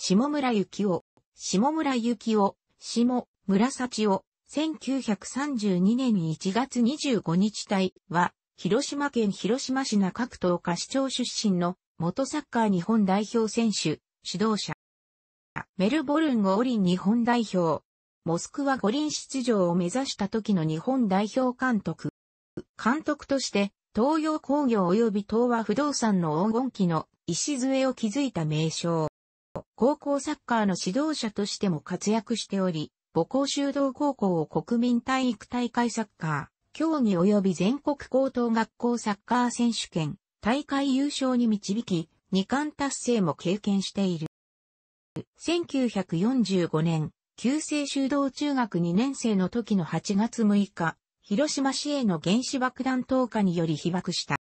下村幸男、下村幸男、下村幸夫、1932年1月25日隊は、広島県広島市中区東下市長出身の元サッカー日本代表選手、指導者。メルボルン五輪日本代表。モスクワ五輪出場を目指した時の日本代表監督。監督として、東洋工業及び東和不動産の黄金期の礎を築いた名称。高校サッカーの指導者としても活躍しており、母校修道高校を国民体育大会サッカー、競技及び全国高等学校サッカー選手権、大会優勝に導き、二冠達成も経験している。1945年、旧制修道中学2年生の時の8月6日、広島市への原子爆弾投下により被爆した。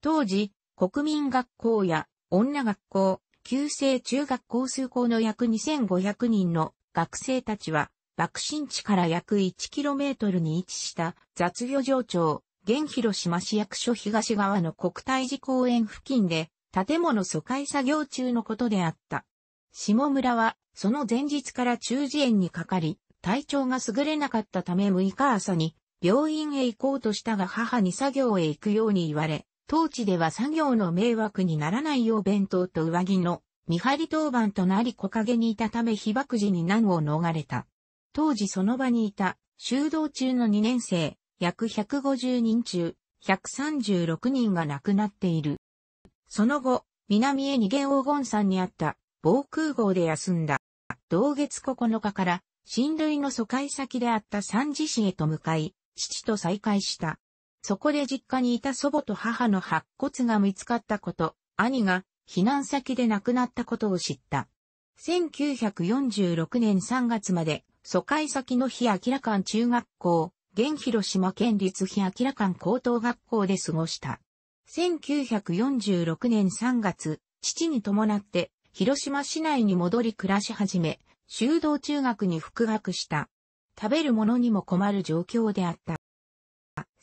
当時、国民学校や女学校、旧制中学校数校の約2500人の学生たちは、爆心地から約 1km に位置した雑魚上町、現広島市役所東側の国体寺公園付近で、建物疎開作業中のことであった。下村は、その前日から中耳炎にかかり、体調が優れなかったため6日朝に、病院へ行こうとしたが母に作業へ行くように言われ、当地では作業の迷惑にならないよう弁当と上着の見張り当番となり木陰にいたため被爆時に難を逃れた。当時その場にいた修道中の2年生、約150人中、136人が亡くなっている。その後、南へ逃げ黄金山にあった防空壕で休んだ。同月9日から、親類の疎開先であった三次市へと向かい、父と再会した。そこで実家にいた祖母と母の白骨が見つかったこと、兄が避難先で亡くなったことを知った。1946年3月まで、疎開先の日明館中学校、現広島県立日明館高等学校で過ごした。1946年3月、父に伴って、広島市内に戻り暮らし始め、修道中学に復学した。食べるものにも困る状況であった。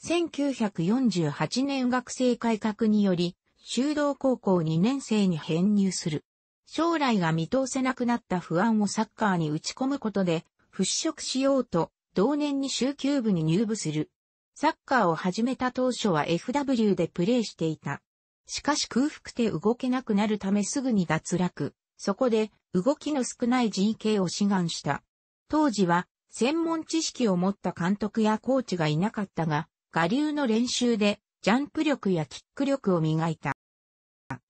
1948年学生改革により、修道高校2年生に編入する。将来が見通せなくなった不安をサッカーに打ち込むことで、払拭しようと、同年に週休部に入部する。サッカーを始めた当初は FW でプレーしていた。しかし空腹で動けなくなるためすぐに脱落。そこで動きの少ない GK を志願した。当時は専門知識を持った監督やコーチがいなかったが、我流の練習でジャンプ力やキック力を磨いた。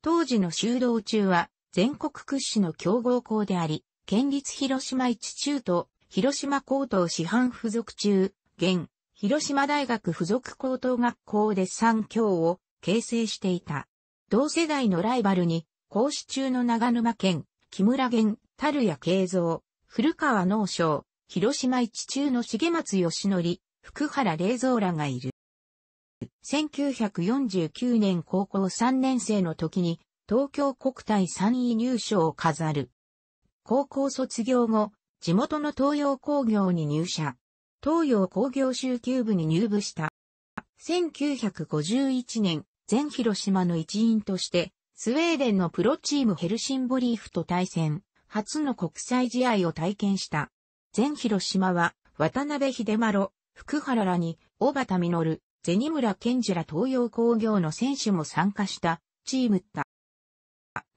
当時の修道中は全国屈指の強豪校であり、県立広島一中と広島高等師範附属中、現、広島大学附属高等学校で3教を形成していた。同世代のライバルに、講師中の長沼県、木村源、樽谷慶三、古川農商、広島一中の重松義則、福原冷蔵らがいる。1949年高校3年生の時に東京国体3位入賞を飾る。高校卒業後、地元の東洋工業に入社。東洋工業集級部に入部した。1951年、全広島の一員として、スウェーデンのプロチームヘルシンボリーフと対戦、初の国際試合を体験した。全広島は、渡辺秀丸、福原らに、小畑実、銭村健ジら東洋工業の選手も参加したチームだ。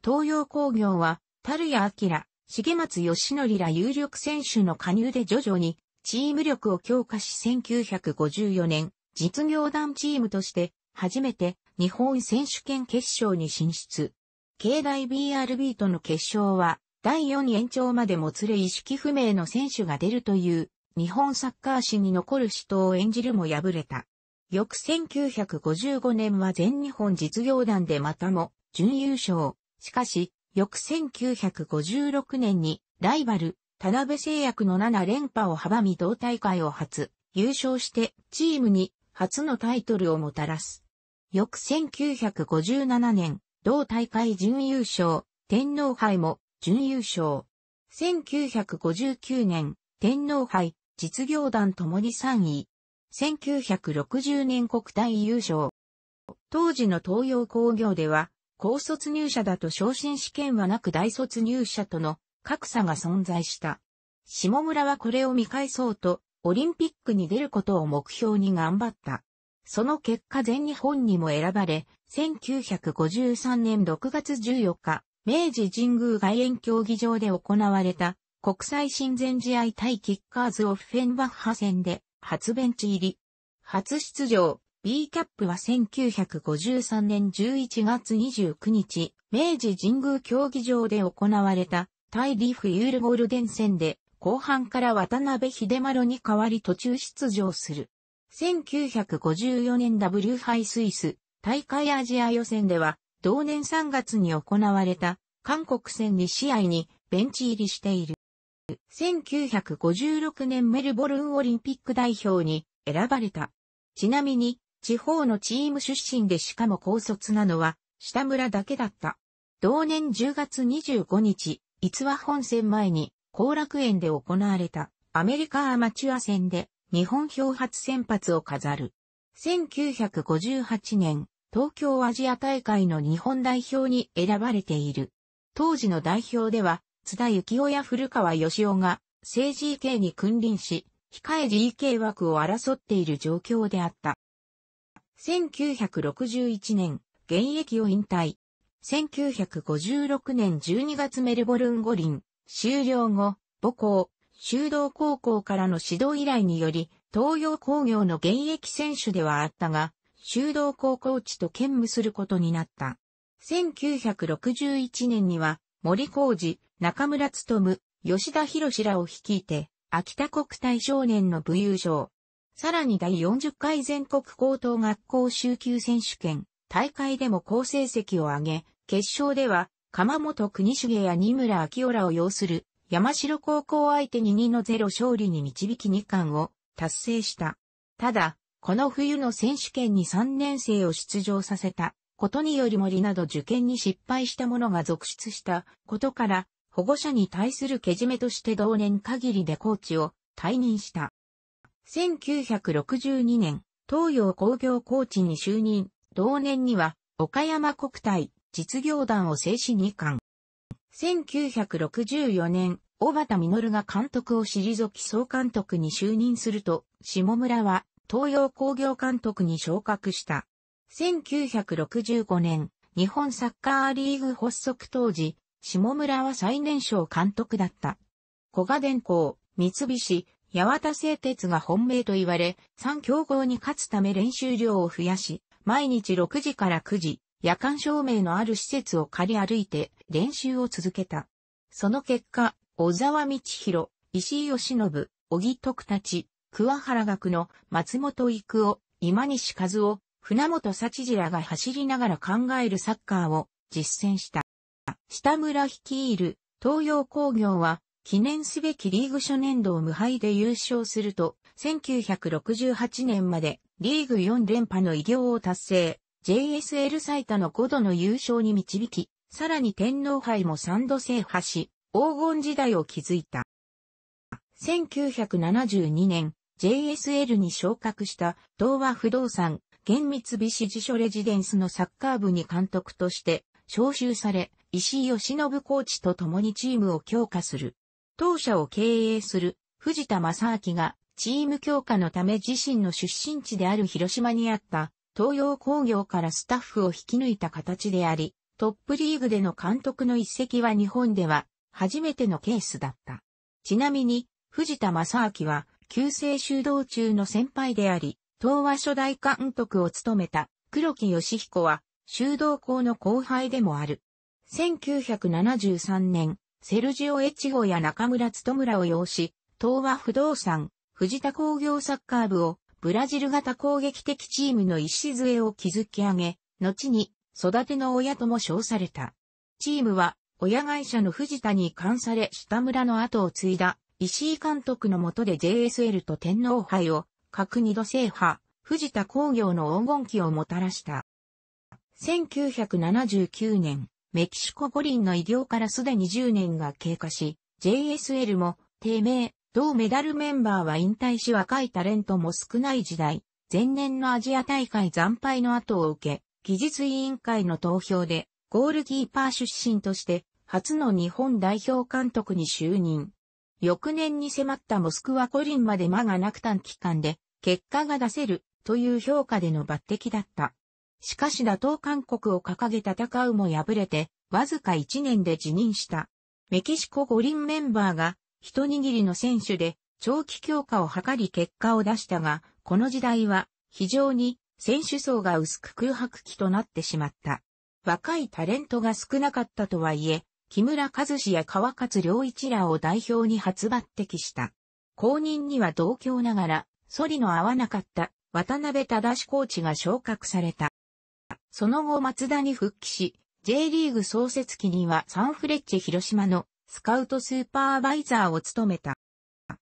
東洋工業は、樽谷明、重松義則ら有力選手の加入で徐々にチーム力を強化し1954年、実業団チームとして初めて日本選手権決勝に進出。境内 BRB との決勝は第4延長までもつれ意識不明の選手が出るという日本サッカー史に残る死闘を演じるも敗れた。翌1955年は全日本実業団でまたも準優勝。しかし、翌1956年にライバル、田辺製薬の7連覇を阻み同大会を初優勝してチームに初のタイトルをもたらす。翌1957年、同大会準優勝、天皇杯も準優勝。1959年、天皇杯、実業団ともに3位。1960年国体優勝。当時の東洋工業では、高卒入社だと昇進試験はなく大卒入社との格差が存在した。下村はこれを見返そうと、オリンピックに出ることを目標に頑張った。その結果全日本にも選ばれ、1953年6月14日、明治神宮外苑競技場で行われた国際親善試合対キッカーズオフェンバッハ戦で、初ベンチ入り。初出場、B キャップは1953年11月29日、明治神宮競技場で行われた、対リーフユールゴールデン戦で、後半から渡辺秀丸に代わり途中出場する。1954年 W ハイスイス大会アジア予選では、同年3月に行われた韓国戦2試合にベンチ入りしている。1956年メルボルンオリンピック代表に選ばれた。ちなみに、地方のチーム出身でしかも高卒なのは、下村だけだった。同年10月25日、逸話本戦前に、後楽園で行われたアメリカアマチュア戦で日本票初先発を飾る。1958年、東京アジア大会の日本代表に選ばれている。当時の代表では津田幸夫や古川義夫が、政治 e k に君臨し、控え GK 枠を争っている状況であった。1961年、現役を引退。1956年12月メルボルン五輪、終了後、母校、修道高校からの指導依頼により、東洋工業の現役選手ではあったが、修道高校地と兼務することになった。1961年には、森工二、中村勤、吉田博らを率いて、秋田国体少年の武勇賞。さらに第40回全国高等学校週級選手権、大会でも好成績を上げ、決勝では、鎌本国重や二村明夫らを擁する、山城高校相手に2の0勝利に導き2冠を達成した。ただ、この冬の選手権に3年生を出場させたことにより森など受験に失敗した者が続出したことから、保護者に対するけじめとして同年限りでコーチを退任した。1962年、東洋工業コーチに就任、同年には、岡山国体実業団を制止に巻。1964年、小畑実が監督を退き総監督に就任すると、下村は東洋工業監督に昇格した。1965年、日本サッカーリーグ発足当時、下村は最年少監督だった。小賀電工、三菱、八幡製鉄が本命と言われ、3強豪に勝つため練習量を増やし、毎日6時から9時、夜間照明のある施設を借り歩いて練習を続けた。その結果、小沢道弘、石井義信、小木徳達、桑原学の松本育夫、今西和夫、船本幸次らが走りながら考えるサッカーを実践した。下村率いる東洋工業は記念すべきリーグ初年度を無敗で優勝すると、1968年までリーグ4連覇の偉業を達成、JSL 最多の5度の優勝に導き、さらに天皇杯も3度制覇し、黄金時代を築いた。1972年、JSL に昇格した東和不動産、現三菱地所レジデンスのサッカー部に監督として招集され、石井義信コーチと共にチームを強化する。当社を経営する藤田正明がチーム強化のため自身の出身地である広島にあった東洋工業からスタッフを引き抜いた形であり、トップリーグでの監督の一席は日本では初めてのケースだった。ちなみに藤田正明は旧制修道中の先輩であり、東和初代監督を務めた黒木義彦は修道校の後輩でもある。1973年、セルジオ・エチゴや中村つとむらを擁し、東和不動産、藤田工業サッカー部を、ブラジル型攻撃的チームの礎を築き上げ、後に、育ての親とも称された。チームは、親会社の藤田に関され下村の後を継いだ、石井監督の下で JSL と天皇杯を、各二度制覇、藤田工業の黄金期をもたらした。1979年、メキシコ五輪の偉業からすでに10年が経過し、JSL も低迷、同メダルメンバーは引退し若いタレントも少ない時代、前年のアジア大会惨敗の後を受け、技術委員会の投票で、ゴールキーパー出身として、初の日本代表監督に就任。翌年に迫ったモスクワ五輪まで間がなく短期間で、結果が出せるという評価での抜擢だった。しかし打倒韓国を掲げ戦うも敗れて、わずか1年で辞任した。メキシコ五輪メンバーが、一握りの選手で、長期強化を図り結果を出したが、この時代は、非常に、選手層が薄く空白期となってしまった。若いタレントが少なかったとはいえ、木村和志や川勝良一らを代表に発抜擢した。後任には同郷ながら、ソリの合わなかった渡辺正コーチが昇格された。その後松田に復帰し、J リーグ創設期にはサンフレッチェ広島のスカウトスーパーバイザーを務めた。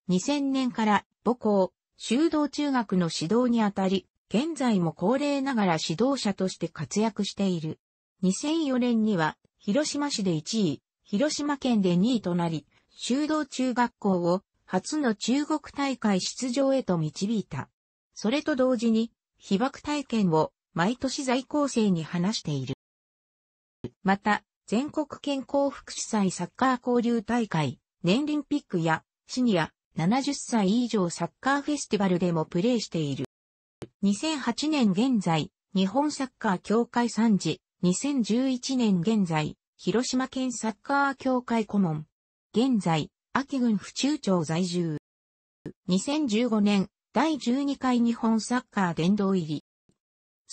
2000年から母校、修道中学の指導にあたり、現在も高齢ながら指導者として活躍している。2004年には、広島市で1位、広島県で2位となり、修道中学校を初の中国大会出場へと導いた。それと同時に、被爆体験を毎年在校生に話している。また、全国健康福祉祭サッカー交流大会、年輪ピックやシニア70歳以上サッカーフェスティバルでもプレーしている。2008年現在、日本サッカー協会参事、2011年現在、広島県サッカー協会顧問。現在、秋郡府中町在住。2015年、第12回日本サッカー殿堂入り。